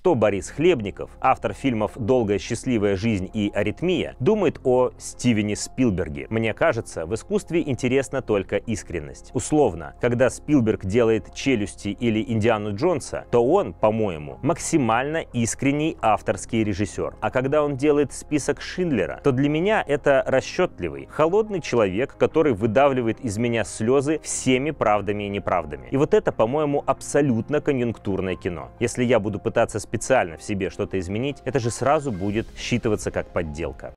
что Борис Хлебников, автор фильмов «Долгая счастливая жизнь» и «Аритмия», думает о Стивене Спилберге. Мне кажется, в искусстве интересна только искренность. Условно, когда Спилберг делает «Челюсти» или «Индиану Джонса», то он, по-моему, максимально искренний авторский режиссер. А когда он делает список Шиндлера, то для меня это расчетливый, холодный человек, который выдавливает из меня слезы всеми правдами и неправдами. И вот это, по-моему, абсолютно конъюнктурное кино. Если я буду пытаться с специально в себе что-то изменить, это же сразу будет считываться как подделка.